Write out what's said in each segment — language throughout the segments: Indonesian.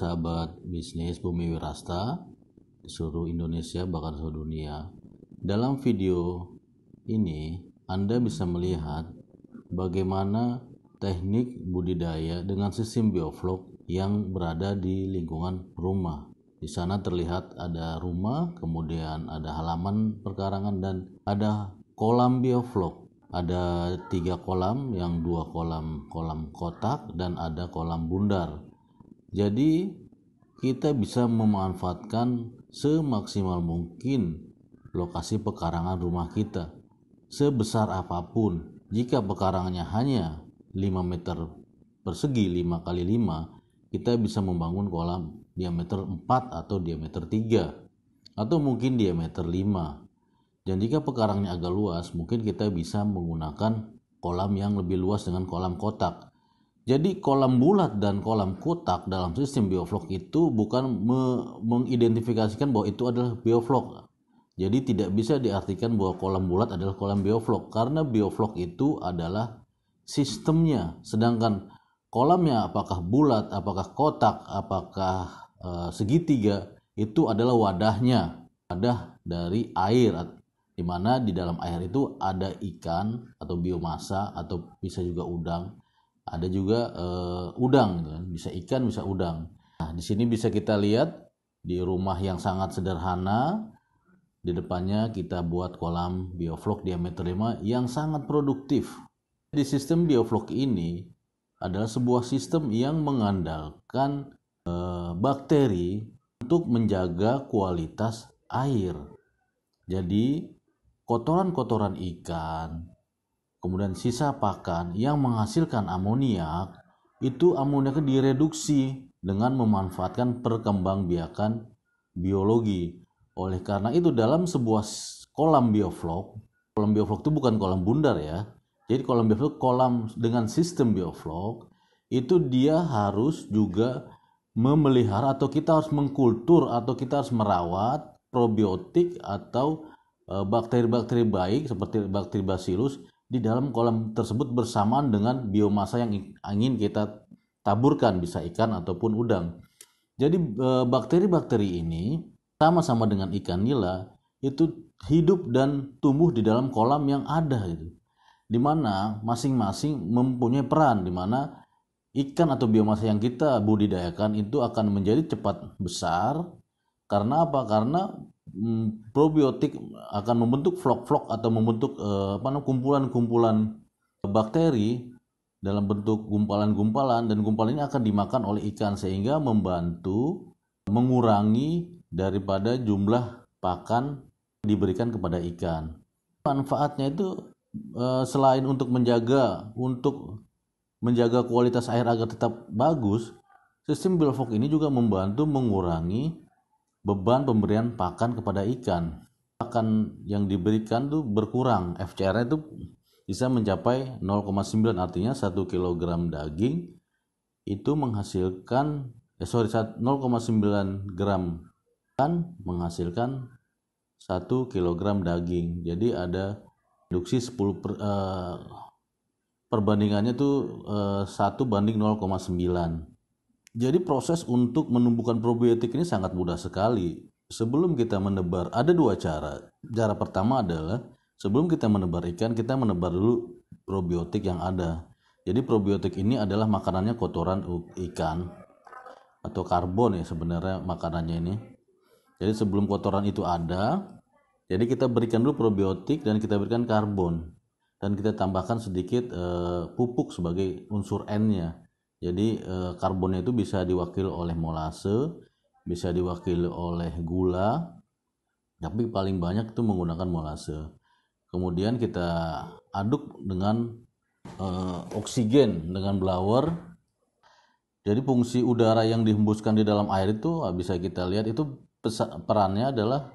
sahabat bisnis Bumi Wirasta di seluruh Indonesia bahkan seluruh dunia. Dalam video ini Anda bisa melihat bagaimana teknik budidaya dengan sistem bioflok yang berada di lingkungan rumah. Di sana terlihat ada rumah, kemudian ada halaman perkarangan dan ada kolam bioflok ada tiga kolam yang dua kolam kolam kotak dan ada kolam bundar jadi kita bisa memanfaatkan semaksimal mungkin lokasi pekarangan rumah kita sebesar apapun. Jika pekarangannya hanya 5 meter persegi 5 kali 5, kita bisa membangun kolam diameter 4 atau diameter 3 atau mungkin diameter 5. Dan jika pekarangnya agak luas, mungkin kita bisa menggunakan kolam yang lebih luas dengan kolam kotak jadi kolam bulat dan kolam kotak dalam sistem bioflok itu bukan me mengidentifikasikan bahwa itu adalah bioflok. Jadi tidak bisa diartikan bahwa kolam bulat adalah kolam bioflok karena bioflok itu adalah sistemnya. Sedangkan kolamnya apakah bulat, apakah kotak, apakah uh, segitiga itu adalah wadahnya, wadah dari air di mana di dalam air itu ada ikan atau biomasa atau bisa juga udang ada juga uh, udang gitu kan. bisa ikan bisa udang nah di sini bisa kita lihat di rumah yang sangat sederhana di depannya kita buat kolam bioflok diameter 5 yang sangat produktif di sistem bioflok ini adalah sebuah sistem yang mengandalkan e, bakteri untuk menjaga kualitas air jadi kotoran-kotoran ikan kemudian sisa pakan yang menghasilkan amoniak itu amoniak direduksi dengan memanfaatkan perkembangbiakan biologi. Oleh karena itu dalam sebuah kolam bioflok, kolam bioflok itu bukan kolam bundar ya. Jadi kolam bioflok kolam dengan sistem bioflok itu dia harus juga memelihara atau kita harus mengkultur atau kita harus merawat probiotik atau e, bakteri-bakteri baik seperti bakteri basilus di dalam kolam tersebut bersamaan dengan biomasa yang ingin kita taburkan bisa ikan ataupun udang. Jadi e, bakteri-bakteri ini sama-sama dengan ikan nila itu hidup dan tumbuh di dalam kolam yang ada gitu. Di mana masing-masing mempunyai peran di mana ikan atau biomasa yang kita budidayakan itu akan menjadi cepat besar karena apa? Karena Hmm, probiotik akan membentuk flok-flok atau membentuk eh, apa namanya kumpulan-kumpulan bakteri dalam bentuk gumpalan-gumpalan dan gumpalan ini akan dimakan oleh ikan sehingga membantu mengurangi daripada jumlah pakan diberikan kepada ikan. Manfaatnya itu eh, selain untuk menjaga untuk menjaga kualitas air agar tetap bagus, sistem biofog ini juga membantu mengurangi beban pemberian pakan kepada ikan. Pakan yang diberikan tuh berkurang. FCR-nya itu bisa mencapai 0,9 artinya 1 kg daging itu menghasilkan eh sorry 0,9 gram kan menghasilkan 1 kg daging. Jadi ada reduksi 10 per, eh, perbandingannya tuh eh, 1 banding 0,9 jadi proses untuk menumbuhkan probiotik ini sangat mudah sekali. Sebelum kita menebar, ada dua cara. Cara pertama adalah sebelum kita menebar ikan, kita menebar dulu probiotik yang ada. Jadi probiotik ini adalah makanannya kotoran ikan atau karbon ya sebenarnya makanannya ini. Jadi sebelum kotoran itu ada, jadi kita berikan dulu probiotik dan kita berikan karbon dan kita tambahkan sedikit e, pupuk sebagai unsur N-nya. Jadi eh, karbonnya itu bisa diwakil oleh molase, bisa diwakil oleh gula, tapi paling banyak itu menggunakan molase. Kemudian kita aduk dengan eh, oksigen dengan blower. Jadi fungsi udara yang dihembuskan di dalam air itu ah, bisa kita lihat itu perannya adalah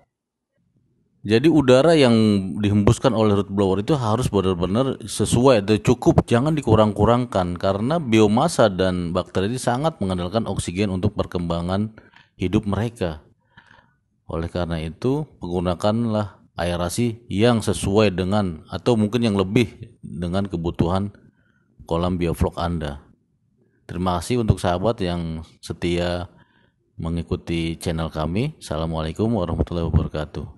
jadi udara yang dihembuskan oleh root blower itu harus benar-benar sesuai atau cukup, jangan dikurang-kurangkan karena biomasa dan bakteri ini sangat mengandalkan oksigen untuk perkembangan hidup mereka. Oleh karena itu, menggunakanlah aerasi yang sesuai dengan atau mungkin yang lebih dengan kebutuhan kolam bioflok Anda. Terima kasih untuk sahabat yang setia mengikuti channel kami. Assalamualaikum warahmatullahi wabarakatuh.